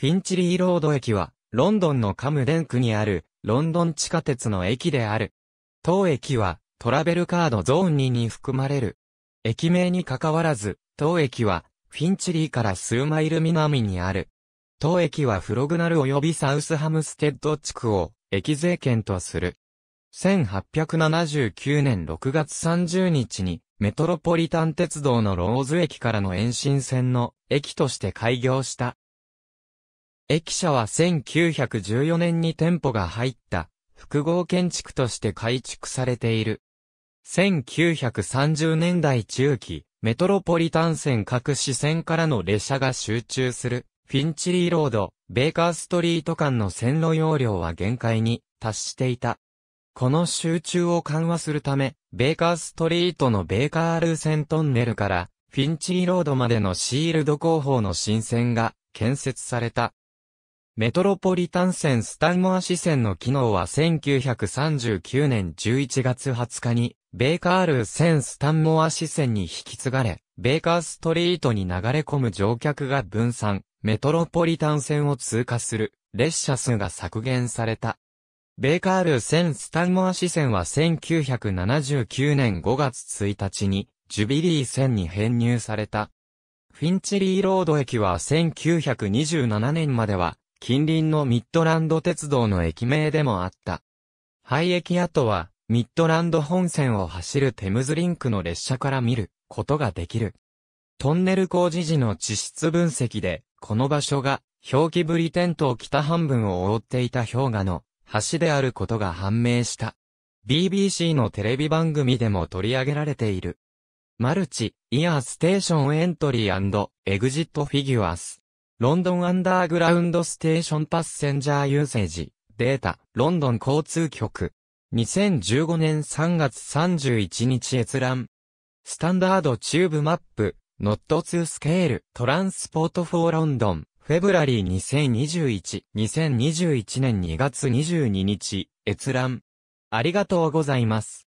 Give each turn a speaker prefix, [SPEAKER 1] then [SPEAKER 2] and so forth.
[SPEAKER 1] フィンチリーロード駅は、ロンドンのカムデン区にある、ロンドン地下鉄の駅である。当駅は、トラベルカードゾーン2に含まれる。駅名に関わらず、当駅は、フィンチリーから数マイル南にある。当駅はフログナル及びサウスハムステッド地区を、駅税圏とする。1879年6月30日に、メトロポリタン鉄道のローズ駅からの延伸線の駅として開業した。駅舎は1914年に店舗が入った複合建築として改築されている。1930年代中期、メトロポリタン線各支線からの列車が集中する、フィンチリーロード、ベーカーストリート間の線路容量は限界に達していた。この集中を緩和するため、ベーカーストリートのベーカール線トンネルから、フィンチリーロードまでのシールド工法の新線が建設された。メトロポリタン線スタンモア支線の機能は1939年11月20日に、ベーカール線スタンモア支線に引き継がれ、ベーカーストリートに流れ込む乗客が分散、メトロポリタン線を通過する、列車数が削減された。ベーカール線スタンモア支線は1979年5月1日に、ジュビリー線に編入された。フィンチリーロード駅は1927年までは、近隣のミッドランド鉄道の駅名でもあった。廃駅跡は、ミッドランド本線を走るテムズリンクの列車から見ることができる。トンネル工事時の地質分析で、この場所が、表記ぶりテントを北半分を覆っていた氷河の橋であることが判明した。BBC のテレビ番組でも取り上げられている。マルチ、イヤーステーションエントリーエグジットフィギュアス。ロンドンアンダーグラウンドステーションパッセンジャーユーセージ、データ、ロンドン交通局。2015年3月31日閲覧。スタンダードチューブマップ、ノットツースケール、トランスポートフォーロンドン、フェブラリー2021、2021年2月22日、閲覧。ありがとうございます。